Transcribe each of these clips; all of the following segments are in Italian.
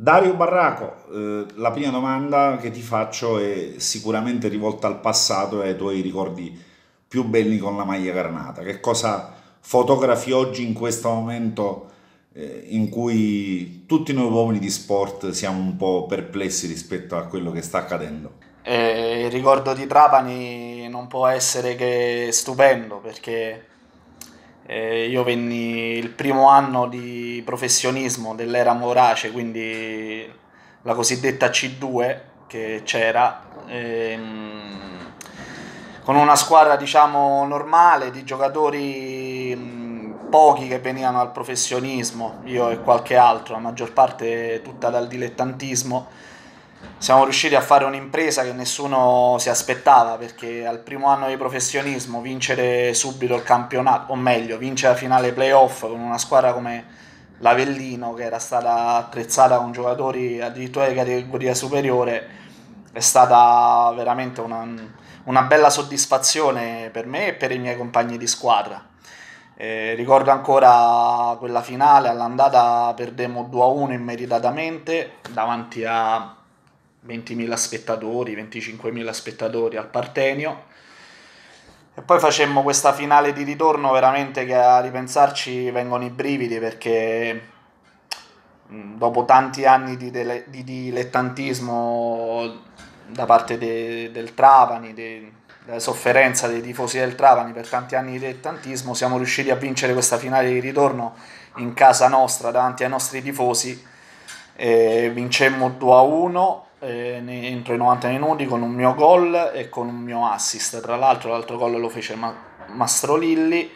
Dario Barraco, eh, la prima domanda che ti faccio è sicuramente rivolta al passato e ai tuoi ricordi più belli con la maglia granata. Che cosa fotografi oggi in questo momento eh, in cui tutti noi uomini di sport siamo un po' perplessi rispetto a quello che sta accadendo? Eh, il ricordo di Trapani non può essere che stupendo perché eh, io venni il primo anno di professionismo dell'era Morace, quindi la cosiddetta C2 che c'era, ehm, con una squadra diciamo normale di giocatori mh, pochi che venivano al professionismo, io e qualche altro, la maggior parte tutta dal dilettantismo siamo riusciti a fare un'impresa che nessuno si aspettava perché al primo anno di professionismo vincere subito il campionato, o meglio, vincere la finale playoff con una squadra come l'Avellino che era stata attrezzata con giocatori addirittura di categoria superiore è stata veramente una, una bella soddisfazione per me e per i miei compagni di squadra. Eh, ricordo ancora quella finale, all'andata perdemmo 2-1 immeritatamente davanti a 20.000 spettatori, 25.000 spettatori al Partenio. E poi facemmo questa finale di ritorno veramente che a ripensarci vengono i brividi perché dopo tanti anni di, dele, di dilettantismo da parte de, del Travani, de, della sofferenza dei tifosi del Travani per tanti anni di dilettantismo, siamo riusciti a vincere questa finale di ritorno in casa nostra davanti ai nostri tifosi. E vincemmo 2 a 1 eh, entro i 90 minuti con un mio gol e con un mio assist. Tra l'altro, l'altro gol lo fece Ma- Lilli.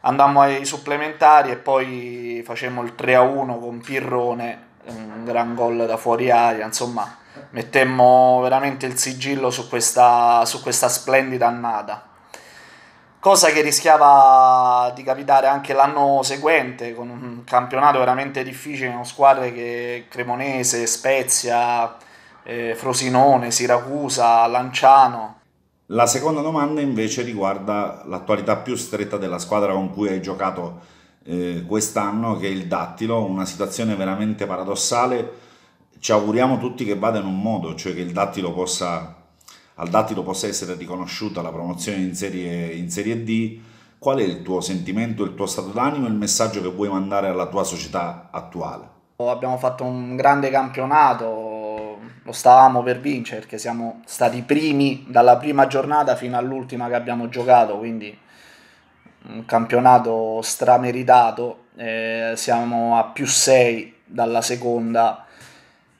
Andammo ai supplementari e poi facemmo il 3-1 con Pirrone, un gran gol da fuori aria. Insomma, mettemmo veramente il sigillo su questa, su questa splendida annata cosa che rischiava di capitare anche l'anno seguente con un campionato veramente difficile con squadre che Cremonese, Spezia, eh, Frosinone, Siracusa, Lanciano. La seconda domanda invece riguarda l'attualità più stretta della squadra con cui hai giocato eh, quest'anno, che è il Dattilo, una situazione veramente paradossale. Ci auguriamo tutti che vada in un modo, cioè che il Dattilo possa, al Dattilo possa essere riconosciuta la promozione in serie, in serie D. Qual è il tuo sentimento, il tuo stato d'animo e il messaggio che vuoi mandare alla tua società attuale? Abbiamo fatto un grande campionato, lo stavamo per vincere perché siamo stati primi dalla prima giornata fino all'ultima che abbiamo giocato, quindi un campionato strameritato, eh, siamo a più 6 dalla seconda,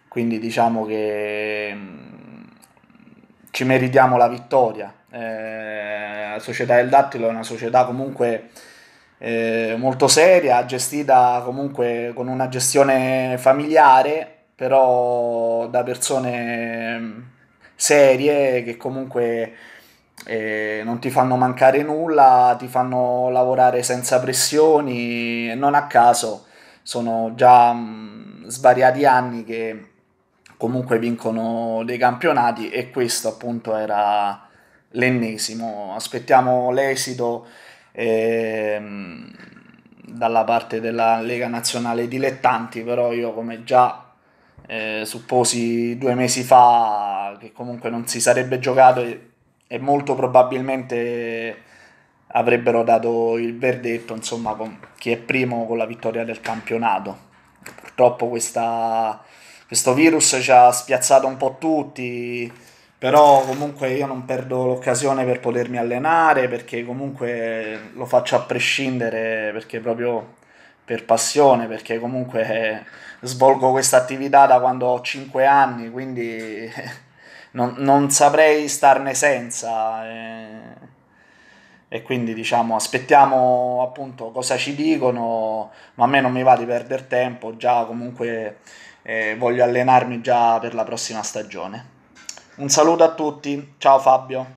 quindi diciamo che mm, ci meritiamo la vittoria. Eh, la società del Dattilo è una società comunque eh, molto seria, gestita comunque con una gestione familiare però da persone mm, serie che comunque eh, non ti fanno mancare nulla, ti fanno lavorare senza pressioni e non a caso sono già mh, mm, svariati anni che comunque vincono dei campionati e questo appunto era l'ennesimo. Aspettiamo l'esito eh, dalla parte della Lega Nazionale Dilettanti, però io come già eh, supposi due mesi fa che comunque non si sarebbe giocato e, e molto probabilmente avrebbero dato il verdetto insomma con chi è primo con la vittoria del campionato purtroppo questa, questo virus ci ha spiazzato un po' tutti però comunque io non perdo l'occasione per potermi allenare perché comunque lo faccio a prescindere perché proprio per passione, perché comunque eh, svolgo questa attività da quando ho 5 anni, quindi non, non saprei starne senza. E, eh. e, quindi diciamo aspettiamo appunto cosa ci dicono, ma a me non mi va di perdere tempo, già comunque eh, voglio allenarmi già per la prossima stagione. Un saluto a tutti, ciao Fabio.